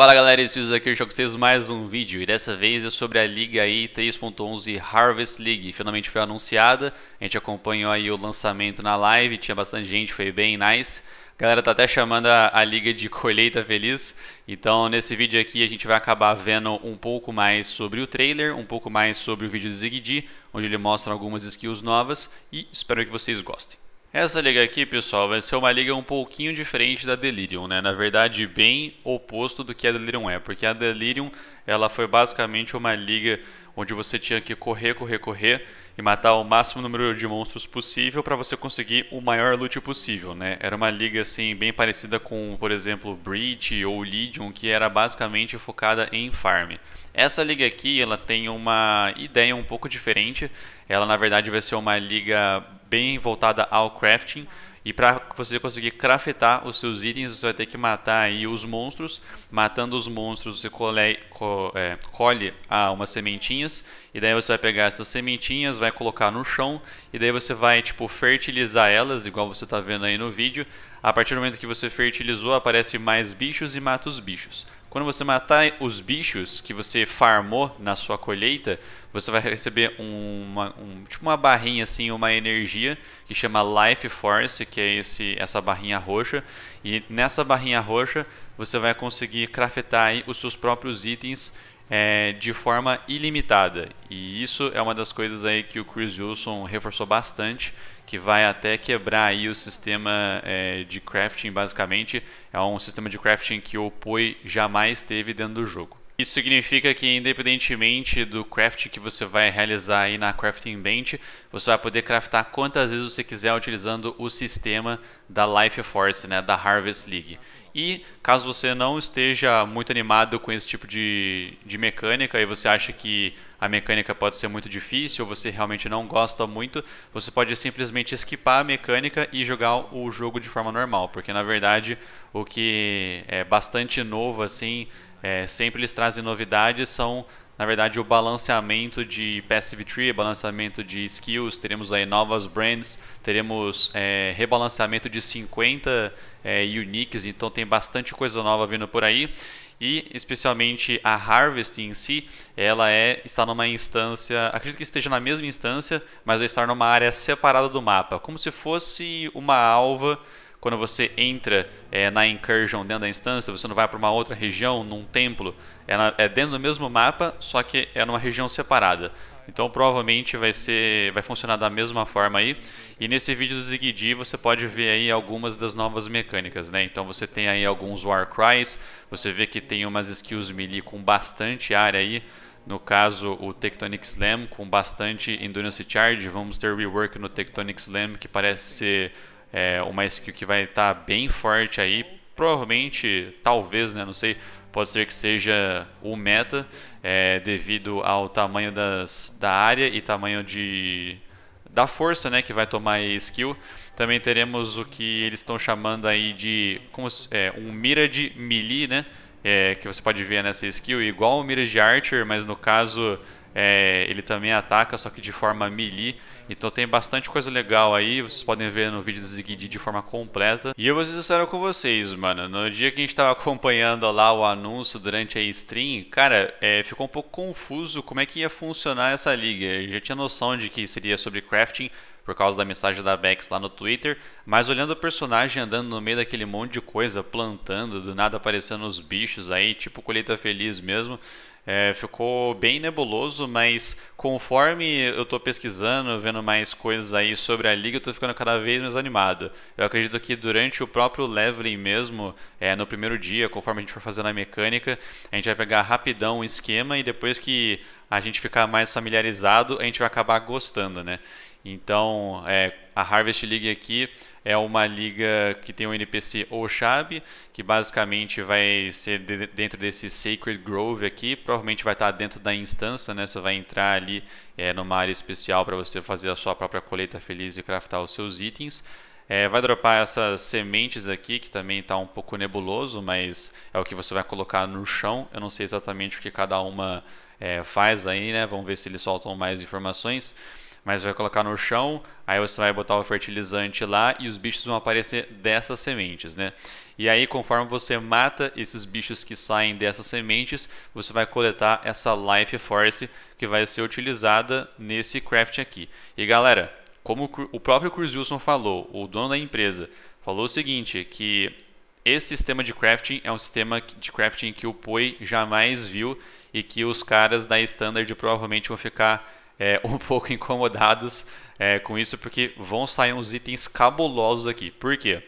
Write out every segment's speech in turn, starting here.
Fala galera, Espíritos aqui, eu com vocês mais um vídeo e dessa vez é sobre a liga aí 3.11 Harvest League, finalmente foi anunciada, a gente acompanhou aí o lançamento na live, tinha bastante gente, foi bem nice, a galera tá até chamando a, a liga de colheita feliz, então nesse vídeo aqui a gente vai acabar vendo um pouco mais sobre o trailer, um pouco mais sobre o vídeo do Ziggy, onde ele mostra algumas skills novas e espero que vocês gostem. Essa liga aqui, pessoal, vai ser uma liga um pouquinho diferente da Delirium, né? Na verdade, bem oposto do que a Delirium é, porque a Delirium, ela foi basicamente uma liga onde você tinha que correr, correr, correr e matar o máximo número de monstros possível para você conseguir o maior loot possível, né? Era uma liga assim bem parecida com, por exemplo, Breach ou Legion, que era basicamente focada em farm. Essa liga aqui, ela tem uma ideia um pouco diferente. Ela na verdade vai ser uma liga bem voltada ao crafting e para você conseguir craftar os seus itens, você vai ter que matar aí os monstros. Matando os monstros, você colhe, co, é, colhe ah, umas sementinhas. E daí você vai pegar essas sementinhas, vai colocar no chão. E daí você vai, tipo, fertilizar elas, igual você está vendo aí no vídeo. A partir do momento que você fertilizou, aparece mais bichos e mata os bichos. Quando você matar os bichos que você farmou na sua colheita, você vai receber uma, um, tipo uma barrinha assim, uma energia que chama Life Force, que é esse, essa barrinha roxa. E nessa barrinha roxa você vai conseguir craftar os seus próprios itens é, de forma ilimitada. E isso é uma das coisas aí que o Chris Wilson reforçou bastante, que vai até quebrar aí o sistema é, de crafting, basicamente. É um sistema de crafting que o Poi jamais teve dentro do jogo. Isso significa que, independentemente do crafting que você vai realizar aí na Crafting Bench, você vai poder craftar quantas vezes você quiser utilizando o sistema da Life Force, né, da Harvest League. E caso você não esteja muito animado com esse tipo de, de mecânica e você acha que a mecânica pode ser muito difícil, ou você realmente não gosta muito, você pode simplesmente esquipar a mecânica e jogar o jogo de forma normal, porque na verdade o que é bastante novo assim, é, sempre eles trazem novidades, são na verdade o balanceamento de passive tree, balanceamento de skills, teremos aí novas brands, teremos é, rebalanceamento de 50 é, uniques, então tem bastante coisa nova vindo por aí e especialmente a Harvest em si, ela é está numa instância, acredito que esteja na mesma instância, mas vai estar numa área separada do mapa, como se fosse uma alva. Quando você entra é, na Incursion dentro da instância, você não vai para uma outra região, num templo. É, na, é dentro do mesmo mapa, só que é numa região separada. Então provavelmente vai ser, vai funcionar da mesma forma aí. E nesse vídeo do Zigdi você pode ver aí algumas das novas mecânicas, né? Então você tem aí alguns War Cries, você vê que tem umas skills melee com bastante área aí. No caso, o Tectonic Slam com bastante Endurance Charge. Vamos ter rework no Tectonic Slam, que parece ser é, uma skill que vai estar tá bem forte aí. Provavelmente, talvez, né? Não sei, pode ser que seja o meta é, devido ao tamanho das, da área e tamanho de, da força né, que vai tomar skill. Também teremos o que eles estão chamando aí de como, é, um mira de melee, né? É, que você pode ver nessa skill, igual o mira de Archer, mas no caso é, ele também ataca, só que de forma melee. Então tem bastante coisa legal aí. Vocês podem ver no vídeo do Ziggy de forma completa. E eu vou ser sincero com vocês, mano. No dia que a gente estava acompanhando lá o anúncio durante a stream, cara, é, ficou um pouco confuso como é que ia funcionar essa liga. Eu já tinha noção de que seria sobre crafting, por causa da mensagem da Bex lá no Twitter, mas olhando o personagem andando no meio daquele monte de coisa, plantando, do nada aparecendo os bichos aí, tipo colheita feliz mesmo, é, ficou bem nebuloso, mas conforme eu estou pesquisando, vendo mais coisas aí sobre a liga, eu estou ficando cada vez mais animado. Eu acredito que durante o próprio leveling mesmo, é, no primeiro dia, conforme a gente for fazendo a mecânica, a gente vai pegar rapidão o esquema e depois que a gente ficar mais familiarizado, a gente vai acabar gostando, né? Então, é, a Harvest League aqui é uma liga que tem um NPC Oshab, que basicamente vai ser de, dentro desse Sacred Grove aqui, provavelmente vai estar dentro da instância, né? Você vai entrar ali é, numa área especial para você fazer a sua própria colheita feliz e craftar os seus itens. É, vai dropar essas sementes aqui, que também está um pouco nebuloso, mas é o que você vai colocar no chão. Eu não sei exatamente o que cada uma é, faz aí, né? Vamos ver se eles soltam mais informações mas vai colocar no chão, aí você vai botar o fertilizante lá e os bichos vão aparecer dessas sementes, né? E aí, conforme você mata esses bichos que saem dessas sementes, você vai coletar essa Life Force que vai ser utilizada nesse craft aqui. E galera, como o próprio Cruz Wilson falou, o dono da empresa, falou o seguinte, que esse sistema de crafting é um sistema de crafting que o Poi jamais viu e que os caras da Standard provavelmente vão ficar é, um pouco incomodados é, com isso, porque vão sair uns itens cabulosos aqui. Por quê?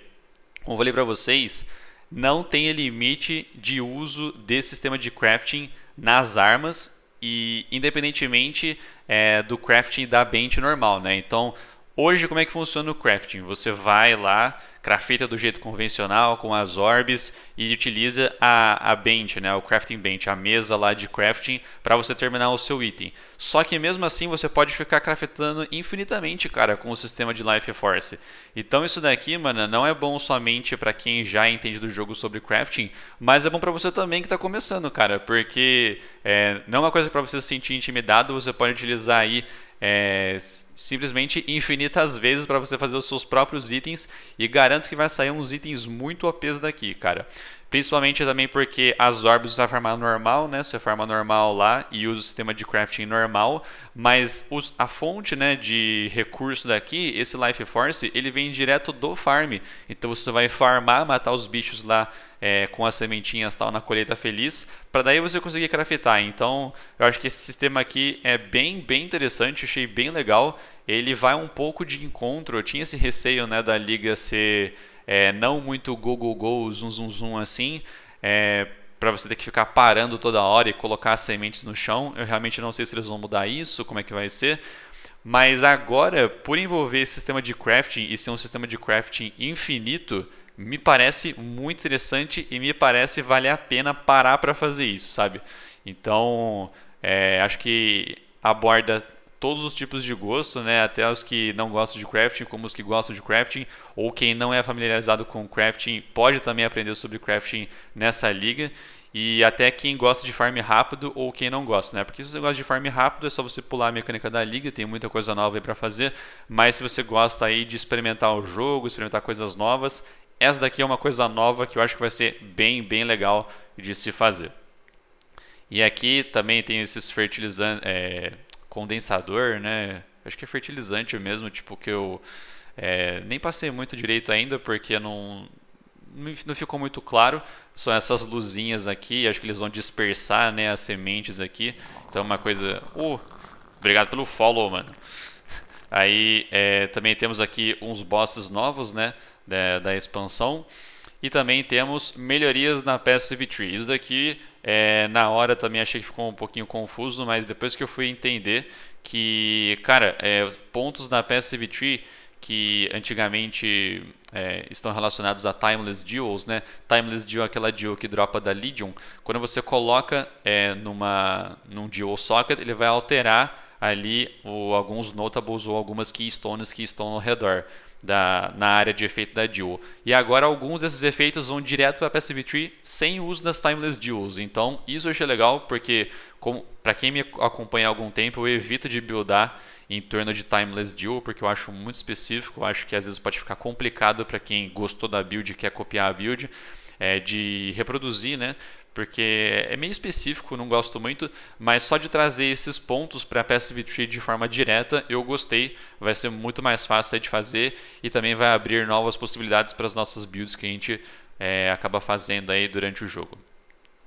Como eu falei para vocês, não tem limite de uso desse sistema de crafting nas armas e independentemente é, do crafting da bench normal, né? Então, Hoje, como é que funciona o crafting? Você vai lá, crafta do jeito convencional, com as orbs, e utiliza a, a bench, né, o crafting bench, a mesa lá de crafting, para você terminar o seu item. Só que mesmo assim, você pode ficar craftando infinitamente, cara, com o sistema de Life Force. Então isso daqui, mano, não é bom somente para quem já entende do jogo sobre crafting, mas é bom para você também que está começando, cara, porque é, não é uma coisa para você se sentir intimidado, você pode utilizar aí é, simplesmente infinitas vezes para você fazer os seus próprios itens e garanto que vai sair uns itens muito OPs daqui, cara. Principalmente também porque as orbes você farmar normal, né? Você farma normal lá e usa o sistema de crafting normal, mas os, a fonte né, de recurso daqui, esse Life Force, ele vem direto do farm. Então você vai farmar, matar os bichos lá é, com as sementinhas tal na colheita feliz, para daí você conseguir craftar. Então, eu acho que esse sistema aqui é bem, bem interessante, achei bem legal. Ele vai um pouco de encontro, eu tinha esse receio né, da liga ser é, não muito go, go, go, zoom, zoom, zoom assim, é, para você ter que ficar parando toda hora e colocar as sementes no chão. Eu realmente não sei se eles vão mudar isso, como é que vai ser. Mas agora, por envolver esse sistema de crafting e ser um sistema de crafting infinito, me parece muito interessante e me parece valer a pena parar para fazer isso, sabe? Então, é, acho que aborda todos os tipos de gosto, né? Até os que não gostam de crafting, como os que gostam de crafting, ou quem não é familiarizado com crafting pode também aprender sobre crafting nessa liga. E até quem gosta de farm rápido ou quem não gosta, né? Porque se você gosta de farm rápido, é só você pular a mecânica da liga, tem muita coisa nova aí para fazer. Mas se você gosta aí de experimentar o jogo, experimentar coisas novas, essa daqui é uma coisa nova que eu acho que vai ser bem, bem legal de se fazer. E aqui também tem esses fertilizantes, é, condensador, né? Acho que é fertilizante mesmo, tipo que eu é, nem passei muito direito ainda porque não, não ficou muito claro. São essas luzinhas aqui, acho que eles vão dispersar né, as sementes aqui. Então uma coisa... Uh, obrigado pelo follow, mano. Aí é, também temos aqui uns bosses novos, né? da, da expansão. E também temos melhorias na Passive Tree. Isso daqui, é, na hora também achei que ficou um pouquinho confuso, mas depois que eu fui entender que, cara, é, pontos na Passive Tree que antigamente é, estão relacionados a Timeless Duels, né? Timeless Duel é aquela duel que dropa da Legion. Quando você coloca é, numa, num duel socket, ele vai alterar ali o, alguns notables ou algumas keystones que estão ao redor da, na área de efeito da Duo. E agora alguns desses efeitos vão direto para a PSB Tree sem o uso das Timeless Duos. Então isso eu achei legal porque para quem me acompanha há algum tempo eu evito de buildar em torno de Timeless Duo porque eu acho muito específico. Eu acho que às vezes pode ficar complicado para quem gostou da build e quer copiar a build é, de reproduzir, né? porque é meio específico, não gosto muito, mas só de trazer esses pontos para a Passive Tree de forma direta, eu gostei, vai ser muito mais fácil de fazer e também vai abrir novas possibilidades para as nossas builds que a gente é, acaba fazendo aí durante o jogo.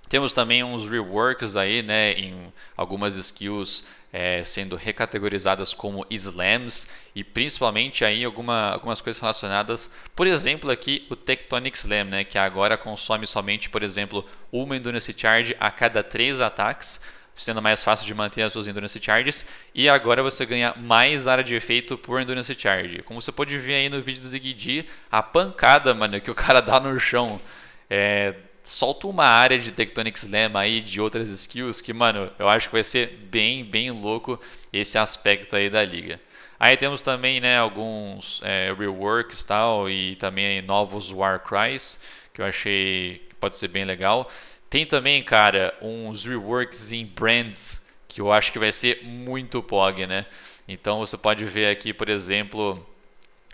Temos também uns reworks aí, né, em algumas skills é, sendo recategorizadas como slams e principalmente aí alguma, algumas coisas relacionadas, por exemplo, aqui o Tectonic Slam, né, que agora consome somente, por exemplo, uma Endurance Charge a cada três ataques, sendo mais fácil de manter as suas Endurance Charges, e agora você ganha mais área de efeito por Endurance Charge. Como você pode ver aí no vídeo do Ziggy a pancada, mano, que o cara dá no chão. É, solta uma área de Tectonic Slam aí, de outras skills, que, mano, eu acho que vai ser bem, bem louco esse aspecto aí da liga. Aí temos também, né, alguns é, reworks tal, e também novos Warcries, que eu achei que pode ser bem legal. Tem também, cara, uns reworks em brands, que eu acho que vai ser muito POG, né? Então você pode ver aqui, por exemplo,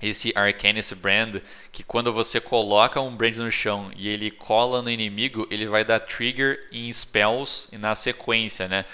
esse Arcanis Brand, que quando você coloca um Brand no chão e ele cola no inimigo, ele vai dar trigger em spells e na sequência, né?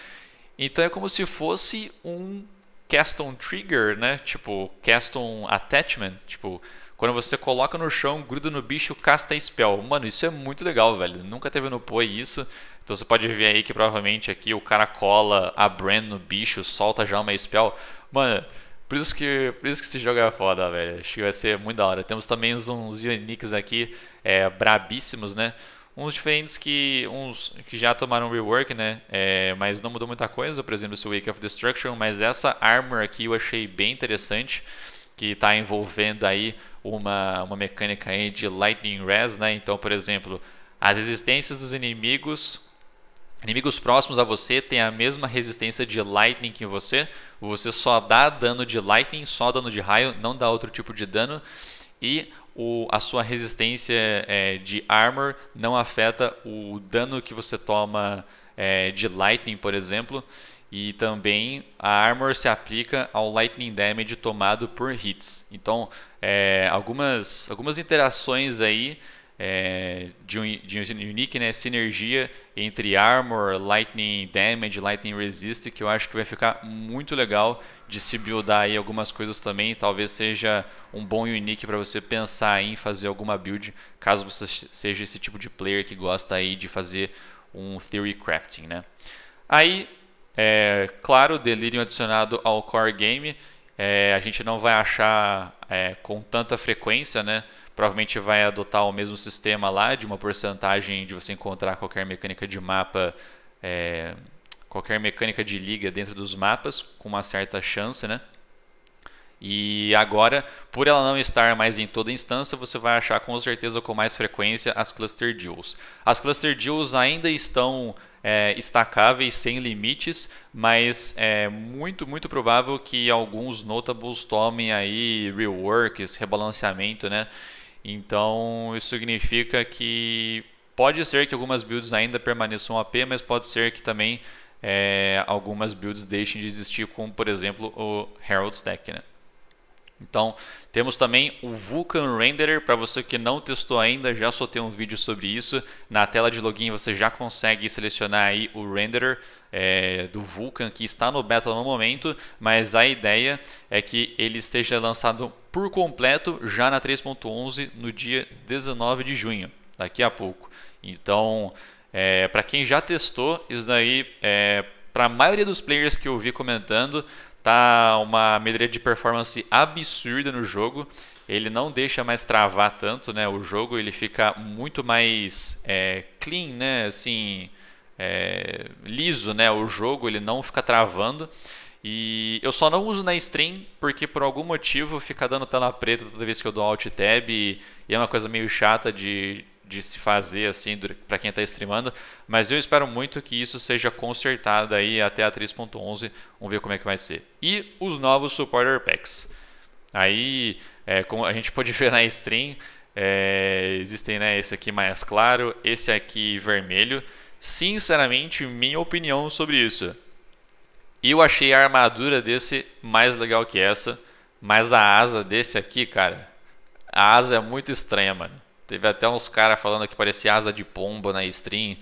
Então é como se fosse um cast on trigger, né? Tipo, cast on attachment, tipo, quando você coloca no chão, gruda no bicho, casta spell. Mano, isso é muito legal, velho. Nunca teve no Poi isso. Então você pode ver aí que provavelmente aqui o cara cola a brand no bicho, solta já uma spell. Mano, por isso que, por isso que esse jogo é foda, velho. Acho que vai ser muito da hora. Temos também uns Unix aqui é, brabíssimos, né? Uns diferentes que uns que já tomaram rework, né? É, mas não mudou muita coisa. Por exemplo, esse Wake of Destruction, mas essa armor aqui eu achei bem interessante, que está envolvendo aí uma, uma mecânica aí de Lightning Res, né? Então, por exemplo, as existências dos inimigos Inimigos próximos a você têm a mesma resistência de lightning que você. Você só dá dano de lightning, só dano de raio, não dá outro tipo de dano. E o, a sua resistência é, de armor não afeta o dano que você toma é, de lightning, por exemplo. E também a armor se aplica ao lightning damage tomado por hits. Então, é, algumas, algumas interações aí é, de, um, de um unique, né, sinergia entre Armor, Lightning Damage, Lightning Resist, que eu acho que vai ficar muito legal de se buildar aí algumas coisas também. Talvez seja um bom unique para você pensar em fazer alguma build, caso você seja esse tipo de player que gosta aí de fazer um theory crafting, né? Aí, é, claro, delirium adicionado ao core game, é, a gente não vai achar é, com tanta frequência, né? provavelmente vai adotar o mesmo sistema lá de uma porcentagem de você encontrar qualquer mecânica de mapa, é, qualquer mecânica de liga dentro dos mapas com uma certa chance, né? E agora, por ela não estar mais em toda instância, você vai achar com certeza com mais frequência as cluster deals. As cluster deals ainda estão é, estacáveis, sem limites, mas é muito, muito provável que alguns notables tomem aí reworks, rebalanceamento, né? Então, isso significa que pode ser que algumas builds ainda permaneçam AP, mas pode ser que também é, algumas builds deixem de existir, como por exemplo o Herald Stack. Né? Então, temos também o Vulkan Renderer, para você que não testou ainda, já soltei um vídeo sobre isso. Na tela de login você já consegue selecionar aí o renderer é, do Vulkan, que está no beta no momento, mas a ideia é que ele esteja lançado por completo já na 3.11 no dia 19 de junho, daqui a pouco. Então, é, para quem já testou, isso daí, é, para a maioria dos players que eu vi comentando, tá uma melhoria de performance absurda no jogo. Ele não deixa mais travar tanto, né? O jogo ele fica muito mais é, clean, né? Assim, é, liso, né? O jogo ele não fica travando. E eu só não uso na stream porque por algum motivo fica dando tela preta toda vez que eu dou alt tab e é uma coisa meio chata de, de se fazer assim para quem está streamando, mas eu espero muito que isso seja consertado aí até a 3.11, vamos ver como é que vai ser. E os novos supporter packs. Aí, é, como a gente pode ver na stream, é, existem né, esse aqui mais claro, esse aqui vermelho. Sinceramente, minha opinião sobre isso eu achei a armadura desse mais legal que essa, mas a asa desse aqui, cara, a asa é muito estranha, mano. Teve até uns caras falando que parecia asa de pombo na stream.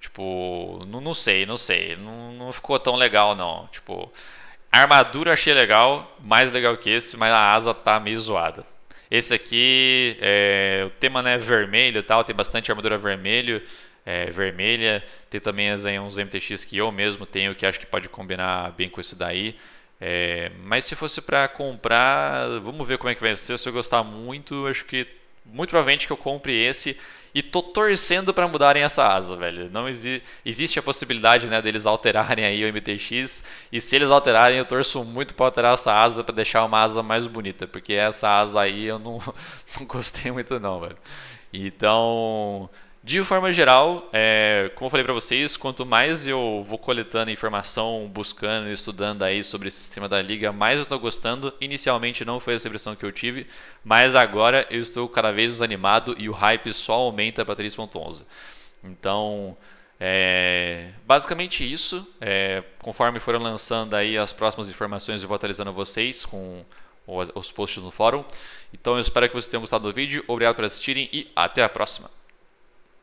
Tipo, não, não sei, não sei. Não, não ficou tão legal, não. Tipo, a armadura achei legal, mais legal que esse, mas a asa tá meio zoada. Esse aqui, é, o tema né, é vermelho e tal, tem bastante armadura vermelho é, vermelha. Tem também as, aí, uns MTX que eu mesmo tenho, que acho que pode combinar bem com esse daí. É, mas se fosse para comprar, vamos ver como é que vai ser. Se eu gostar muito, acho que muito provavelmente que eu compre esse. E tô torcendo para mudarem essa asa, velho. Não exi existe a possibilidade, né, deles alterarem aí o MTX. E se eles alterarem, eu torço muito para alterar essa asa para deixar uma asa mais bonita, porque essa asa aí eu não, não gostei muito não, velho. Então, de forma geral, é, como eu falei para vocês, quanto mais eu vou coletando informação, buscando, estudando aí sobre esse sistema da liga, mais eu estou gostando. Inicialmente não foi essa impressão que eu tive, mas agora eu estou cada vez mais animado e o hype só aumenta para 3.11. Então, é, basicamente isso. É, conforme foram lançando aí as próximas informações, eu vou atualizando vocês com os posts no fórum. Então eu espero que vocês tenham gostado do vídeo. Obrigado por assistirem e até a próxima.